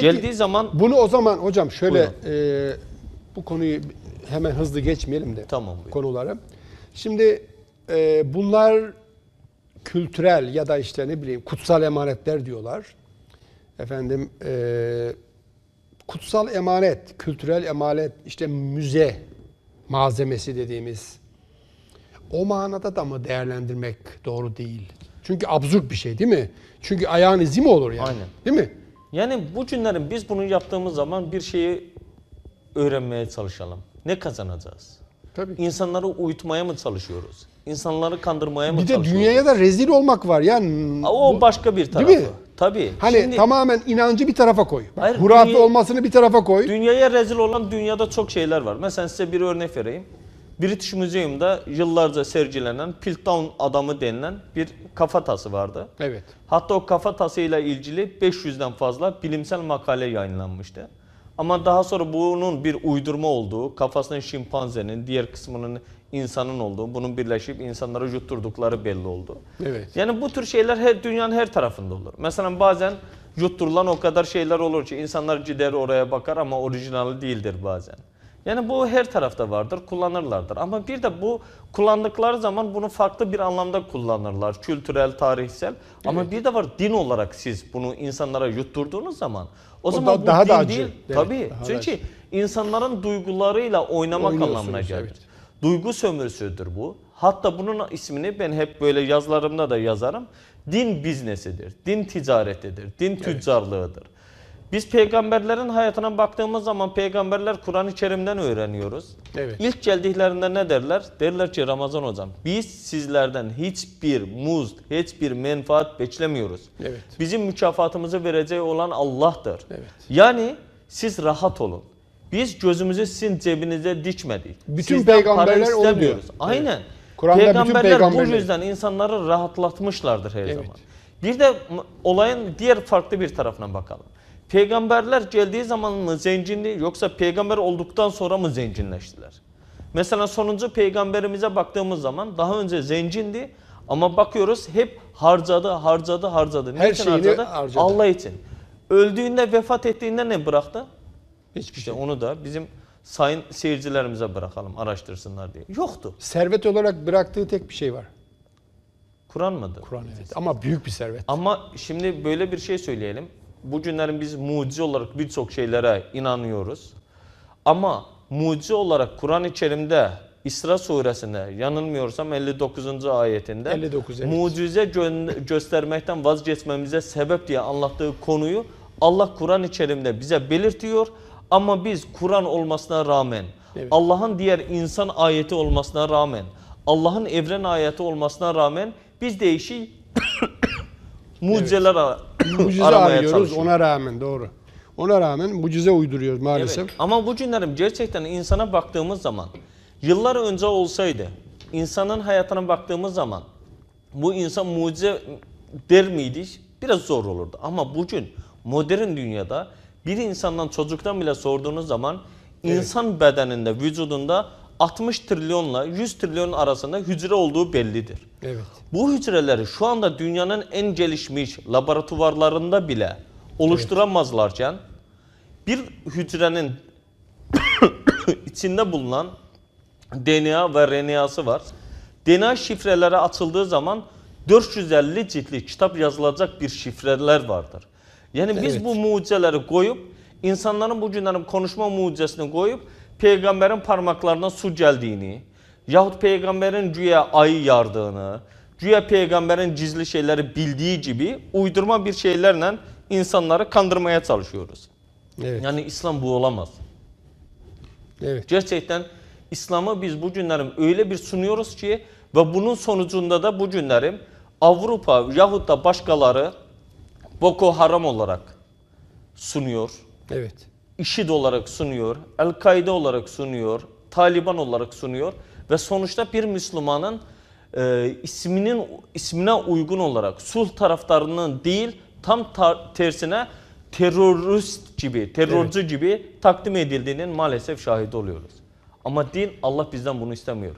Geldiği zaman... Bunu o zaman hocam şöyle e, bu konuyu hemen hızlı geçmeyelim de tamam, konuları. Şimdi e, bunlar kültürel ya da işte ne bileyim kutsal emanetler diyorlar. Efendim e, kutsal emanet, kültürel emanet işte müze malzemesi dediğimiz o manada da mı değerlendirmek doğru değil? Çünkü absürt bir şey değil mi? Çünkü ayağın izi mi olur yani? Aynen. Değil mi? Yani bu günlerin biz bunu yaptığımız zaman bir şeyi öğrenmeye çalışalım. Ne kazanacağız? Tabii. İnsanları uyutmaya mı çalışıyoruz? İnsanları kandırmaya mı bir çalışıyoruz? Bir de dünyaya da rezil olmak var. Yani o bu, başka bir tarafı. Değil mi? Tabii. Hani Şimdi, tamamen inancı bir tarafa koy. Hayır, Hurafe dünya, olmasını bir tarafa koy. Dünyaya rezil olan dünyada çok şeyler var. Mesela size bir örnek vereyim. British Museum'da yıllarca sergilenen Piltdown adamı denilen bir kafatası vardı. Evet. Hatta o kafatasıyla ilgili 500'den fazla bilimsel makale yayınlanmıştı. Ama daha sonra bunun bir uydurma olduğu, kafasının şimpanzenin, diğer kısmının insanın olduğu, bunun birleşip insanlara yutturdukları belli oldu. Evet. Yani bu tür şeyler her dünyanın her tarafında olur. Mesela bazen yutturulan o kadar şeyler olur ki insanlar gider oraya bakar ama orijinali değildir bazen. Yani bu her tarafta vardır, kullanırlardır. Ama bir de bu kullandıkları zaman bunu farklı bir anlamda kullanırlar. Kültürel, tarihsel. Ama bir de var din olarak siz bunu insanlara yutturduğunuz zaman o, o zaman da, bu daha din da acı. değil. Evet, Tabii. Daha Çünkü acı. insanların duygularıyla oynamak anlamına gelir. Evet. Duygu sömürüsüdür bu. Hatta bunun ismini ben hep böyle yazılarımda da yazarım. Din biznesidir, din ticaretidir, din evet. Biz peygamberlerin hayatına baktığımız zaman peygamberler Kur'an-ı Kerim'den öğreniyoruz. Evet. İlk geldiklerinde ne derler? Derler ki Ramazan hocam biz sizlerden hiçbir muz, hiçbir menfaat beklemiyoruz. Evet. Bizim mükafatımızı vereceği olan Allah'tır. Evet. Yani siz rahat olun. Biz gözümüzü sizin cebinize dikmedik. Bütün Sizden peygamberler onu diyor. Aynen. Evet. Kur'an'da peygamberler, bütün peygamberler bu yüzden insanları rahatlatmışlardır her evet. zaman. Bir de olayın diğer farklı bir tarafına bakalım. Peygamberler geldiği zaman mı zencinli yoksa peygamber olduktan sonra mı zencinleştiler? Mesela sonuncu peygamberimize baktığımız zaman daha önce zencindi ama bakıyoruz hep harcadı, harcadı, harcadı. Niçin Her şeyini harcadı? harcadı? Allah için. Öldüğünde, vefat ettiğinde ne bıraktı? Hiçbir şey. onu da bizim sayın seyircilerimize bırakalım, araştırsınlar diye. Yoktu. Servet olarak bıraktığı tek bir şey var. Kur'an mıdır? Kur'an evet. Ama büyük bir servet. Ama şimdi böyle bir şey söyleyelim bugünlerin biz mucize olarak birçok şeylere inanıyoruz. Ama mucize olarak Kur'an-ı Kerim'de İsra suresinde yanılmıyorsam 59. ayetinde 59, evet. mucize gö- göstermekten vazgeçmemize sebep diye anlattığı konuyu Allah Kur'an-ı Kerim'de bize belirtiyor. Ama biz Kur'an olmasına rağmen evet. Allah'ın diğer insan ayeti olmasına rağmen Allah'ın evren ayeti olmasına rağmen biz değişik mucizeler evet mucize arıyoruz ona rağmen doğru. Ona rağmen mucize uyduruyoruz maalesef. Evet. Ama bu cinlerim gerçekten insana baktığımız zaman yıllar önce olsaydı insanın hayatına baktığımız zaman bu insan mucize der miydik? Biraz zor olurdu. Ama bugün modern dünyada bir insandan çocuktan bile sorduğunuz zaman evet. insan bedeninde, vücudunda 60 trilyonla 100 trilyon arasında hücre olduğu bellidir. Evet. Bu hücreleri şu anda dünyanın en gelişmiş laboratuvarlarında bile oluşturamazlarken bir hücrenin içinde bulunan DNA ve RNA'sı var. DNA şifreleri açıldığı zaman 450 ciltli kitap yazılacak bir şifreler vardır. Yani evet. biz bu mucizeleri koyup insanların bugünlerin konuşma mucizesini koyup peygamberin parmaklarından su geldiğini yahut peygamberin cüya ayı yardığını, cüya peygamberin cizli şeyleri bildiği gibi uydurma bir şeylerle insanları kandırmaya çalışıyoruz. Evet. Yani İslam bu olamaz. Evet. Gerçekten İslam'ı biz bu günlerim öyle bir sunuyoruz ki ve bunun sonucunda da bu günlerim Avrupa yahut da başkaları Boko Haram olarak sunuyor. Evet. IŞİD olarak sunuyor, El-Kaide olarak sunuyor, Taliban olarak sunuyor ve sonuçta bir Müslümanın e, isminin ismine uygun olarak sulh taraftarının değil tam ta tersine terörist gibi, terörcü evet. gibi takdim edildiğinin maalesef şahidi oluyoruz. Ama din Allah bizden bunu istemiyor.